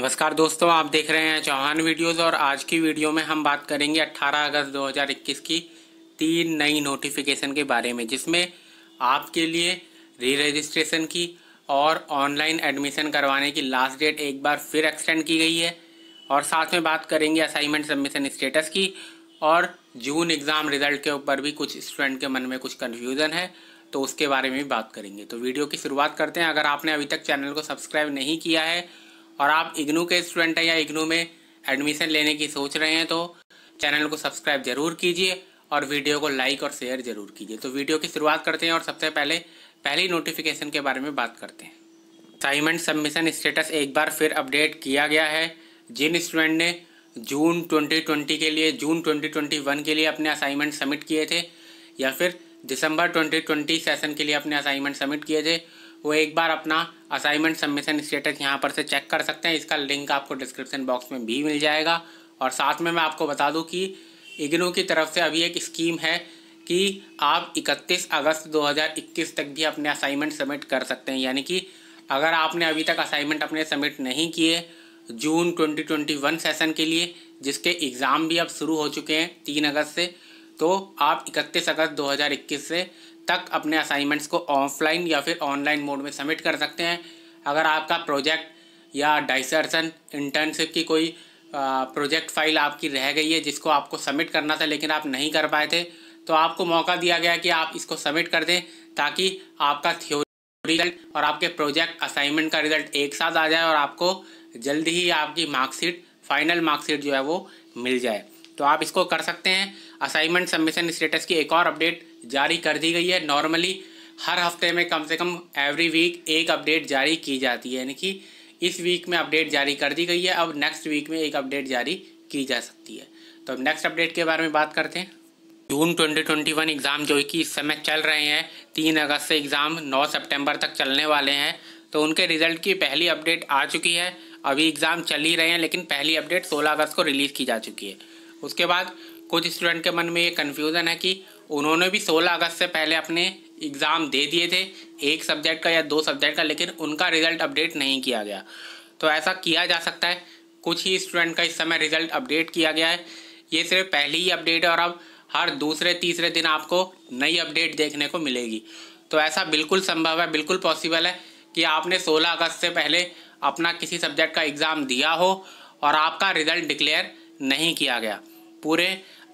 नमस्कार दोस्तों आप देख रहे हैं चौहान वीडियोस और आज की वीडियो में हम बात करेंगे 18 अगस्त 2021 की तीन नई नोटिफिकेशन के बारे में जिसमें आपके लिए री रजिस्ट्रेशन की और ऑनलाइन एडमिशन करवाने की लास्ट डेट एक बार फिर एक्सटेंड की गई है और साथ में बात करेंगे असाइनमेंट सबमिशन स्टेटस की और जून एग्ज़ाम रिजल्ट के ऊपर भी कुछ स्टूडेंट के मन में कुछ कन्फ्यूज़न है तो उसके बारे में भी बात करेंगे तो वीडियो की शुरुआत करते हैं अगर आपने अभी तक चैनल को सब्सक्राइब नहीं किया है और आप इग्नू के स्टूडेंट हैं या इग्नू में एडमिशन लेने की सोच रहे हैं तो चैनल को सब्सक्राइब जरूर कीजिए और वीडियो को लाइक और शेयर जरूर कीजिए तो वीडियो की शुरुआत करते हैं और सबसे पहले पहली नोटिफिकेशन के बारे में बात करते हैं असाइनमेंट सबमिशन स्टेटस एक बार फिर अपडेट किया गया है जिन स्टूडेंट ने जून 2020 के लिए जून 2021 के लिए अपने असाइनमेंट सबमिट किए थे या फिर दिसंबर 2020 सेशन के लिए अपने असाइनमेंट सबमिट किए थे वो एक बार अपना असाइनमेंट सबमिशन स्टेटस यहाँ पर से चेक कर सकते हैं इसका लिंक आपको डिस्क्रिप्शन बॉक्स में भी मिल जाएगा और साथ में मैं आपको बता दूँ कि इग्नू की तरफ से अभी एक स्कीम है कि आप 31 अगस्त 2021 तक भी अपने असाइनमेंट सबमिट कर सकते हैं यानी कि अगर आपने अभी तक असाइनमेंट अपने सबमिट नहीं किए जून 2021 सेशन के लिए जिसके एग्ज़ाम भी अब शुरू हो चुके हैं तीन अगस्त से तो आप 31 अगस्त 2021 से तक अपने असाइनमेंट्स को ऑफलाइन या फिर ऑनलाइन मोड में सबमिट कर सकते हैं अगर आपका प्रोजेक्ट या डाइसर्सन इंटर्नशिप की कोई प्रोजेक्ट फाइल आपकी रह गई है जिसको आपको सबमिट करना था लेकिन आप नहीं कर पाए थे तो आपको मौका दिया गया कि आप इसको सबमिट कर दें ताकि आपका थ्योरी रिजल्ट और आपके प्रोजेक्ट असाइनमेंट का रिजल्ट एक साथ आ जाए और आपको जल्दी ही आपकी मार्कशीट फाइनल मार्कशीट जो है वो मिल जाए तो आप इसको कर सकते हैं असाइनमेंट सबमिशन स्टेटस की एक और अपडेट जारी कर दी गई है नॉर्मली हर हफ्ते में कम से कम एवरी वीक एक अपडेट जारी की जाती है यानी कि इस वीक में अपडेट जारी कर दी गई है अब नेक्स्ट वीक में एक अपडेट जारी की जा सकती है तो अब नेक्स्ट अपडेट के बारे में बात करते हैं जून 2021 एग्ज़ाम जो कि इस समय चल रहे हैं तीन अगस्त से एग्ज़ाम नौ सितंबर तक चलने वाले हैं तो उनके रिजल्ट की पहली अपडेट आ चुकी है अभी एग्ज़ाम चल ही रहे हैं लेकिन पहली अपडेट 16 अगस्त को रिलीज़ की जा चुकी है उसके बाद कुछ स्टूडेंट के मन में ये कन्फ्यूज़न है कि उन्होंने भी 16 अगस्त से पहले अपने एग्ज़ाम दे दिए थे एक सब्जेक्ट का या दो सब्जेक्ट का लेकिन उनका रिज़ल्ट अपडेट नहीं किया गया तो ऐसा किया जा सकता है कुछ ही स्टूडेंट का इस समय रिज़ल्ट अपडेट किया गया है ये सिर्फ पहली ही अपडेट है और अब हर दूसरे तीसरे दिन आपको नई अपडेट देखने को मिलेगी तो ऐसा बिल्कुल संभव है बिल्कुल पॉसिबल है कि आपने 16 अगस्त से पहले अपना किसी सब्जेक्ट का एग्ज़ाम दिया हो और आपका रिज़ल्ट डिक्लेयर नहीं किया गया पूरे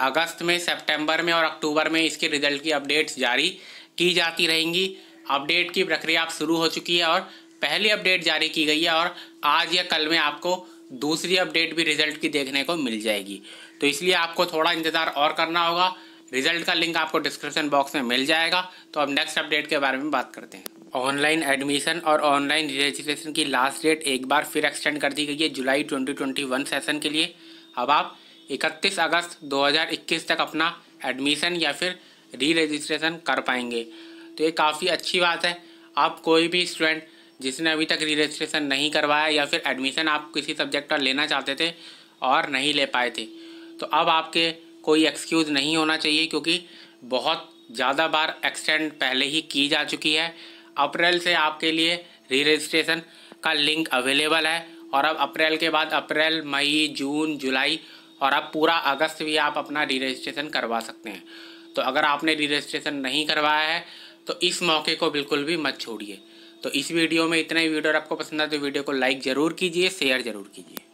अगस्त में सितंबर में और अक्टूबर में इसके रिजल्ट की अपडेट्स जारी की जाती रहेंगी अपडेट की प्रक्रिया आप शुरू हो चुकी है और पहली अपडेट जारी की गई है और आज या कल में आपको दूसरी अपडेट भी रिजल्ट की देखने को मिल जाएगी तो इसलिए आपको थोड़ा इंतज़ार और करना होगा रिजल्ट का लिंक आपको डिस्क्रिप्शन बॉक्स में मिल जाएगा तो अब नेक्स्ट अपडेट के बारे में बात करते हैं ऑनलाइन एडमिशन और ऑनलाइन रजिस्ट्रेशन की लास्ट डेट एक बार फिर एक्सटेंड कर दी गई है जुलाई 2021 सेशन के लिए अब आप 31 अगस्त 2021 तक अपना एडमिशन या फिर री रजिस्ट्रेशन कर पाएंगे तो ये काफ़ी अच्छी बात है आप कोई भी स्टूडेंट जिसने अभी तक री रजिस्ट्रेशन नहीं करवाया या फिर एडमिशन आप किसी सब्जेक्ट का लेना चाहते थे और नहीं ले पाए थे तो अब आपके कोई एक्सक्यूज़ नहीं होना चाहिए क्योंकि बहुत ज़्यादा बार एक्सटेंड पहले ही की जा चुकी है अप्रैल से आपके लिए री रजिस्ट्रेशन का लिंक अवेलेबल है और अब अप्रैल के बाद अप्रैल मई जून जुलाई और आप पूरा अगस्त भी आप अपना री रजिस्ट्रेशन करवा सकते हैं तो अगर आपने री रजिस्ट्रेशन नहीं करवाया है तो इस मौके को बिल्कुल भी मत छोड़िए तो इस वीडियो में इतना ही वीडियो आपको पसंद आए तो वीडियो को लाइक ज़रूर कीजिए शेयर ज़रूर कीजिए